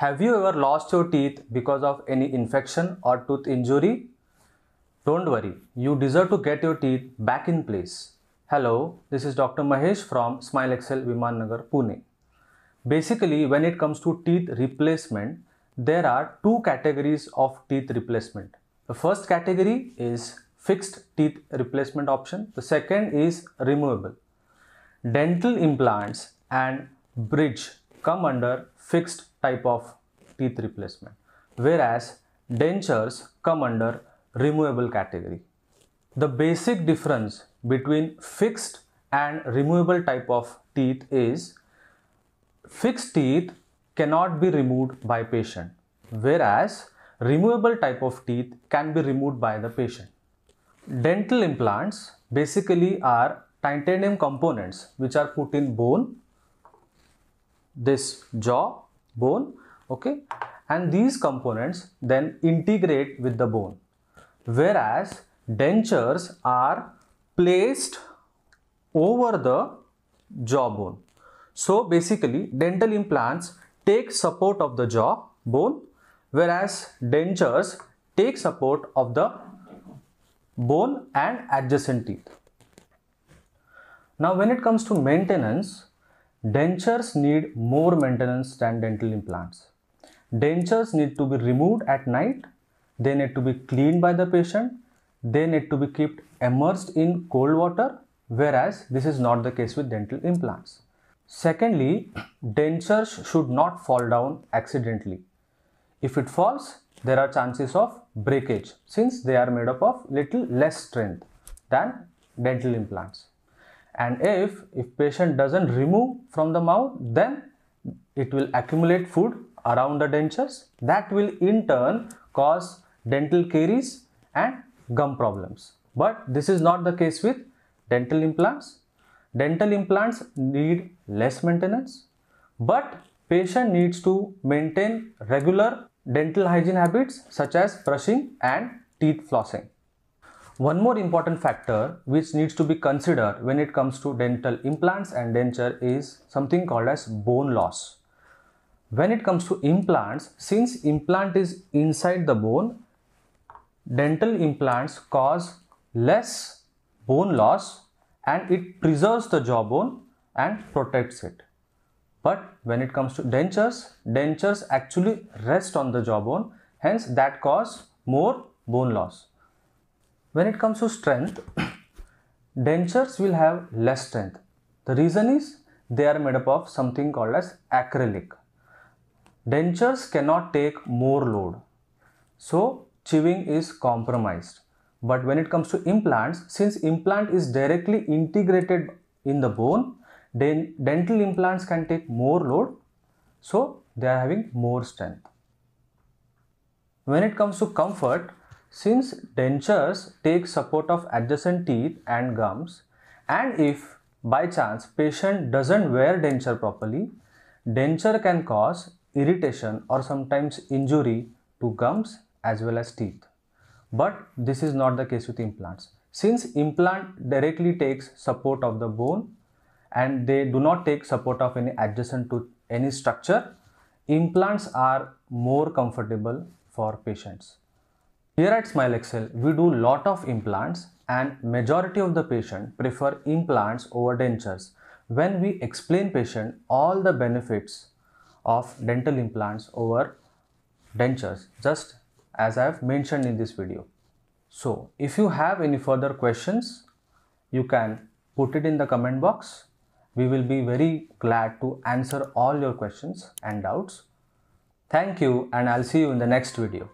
Have you ever lost your teeth because of any infection or tooth injury? Don't worry, you deserve to get your teeth back in place. Hello, this is Dr. Mahesh from Smile Excel Viman Nagar, Pune. Basically, when it comes to teeth replacement, there are two categories of teeth replacement. The first category is fixed teeth replacement option. The second is removable. Dental implants and bridge come under fixed type of teeth replacement whereas dentures come under removable category. The basic difference between fixed and removable type of teeth is fixed teeth cannot be removed by patient whereas removable type of teeth can be removed by the patient. Dental implants basically are titanium components which are put in bone, this jaw bone okay and these components then integrate with the bone whereas dentures are placed over the jawbone so basically dental implants take support of the jaw bone whereas dentures take support of the bone and adjacent teeth now when it comes to maintenance Dentures need more maintenance than dental implants. Dentures need to be removed at night, they need to be cleaned by the patient, they need to be kept immersed in cold water, whereas this is not the case with dental implants. Secondly, dentures should not fall down accidentally. If it falls, there are chances of breakage since they are made up of little less strength than dental implants and if if patient doesn't remove from the mouth then it will accumulate food around the dentures that will in turn cause dental caries and gum problems but this is not the case with dental implants dental implants need less maintenance but patient needs to maintain regular dental hygiene habits such as brushing and teeth flossing one more important factor which needs to be considered when it comes to dental implants and denture is something called as bone loss. When it comes to implants, since implant is inside the bone, dental implants cause less bone loss and it preserves the jawbone and protects it. But when it comes to dentures, dentures actually rest on the jawbone, hence that cause more bone loss when it comes to strength dentures will have less strength the reason is they are made up of something called as acrylic dentures cannot take more load so chewing is compromised but when it comes to implants since implant is directly integrated in the bone then dental implants can take more load so they are having more strength when it comes to comfort since dentures take support of adjacent teeth and gums and if by chance patient doesn't wear denture properly, denture can cause irritation or sometimes injury to gums as well as teeth. But this is not the case with implants. Since implant directly takes support of the bone and they do not take support of any adjacent to any structure, implants are more comfortable for patients. Here at SmileXL, we do lot of implants and majority of the patient prefer implants over dentures. When we explain patient all the benefits of dental implants over dentures, just as I have mentioned in this video. So if you have any further questions, you can put it in the comment box. We will be very glad to answer all your questions and doubts. Thank you and I'll see you in the next video.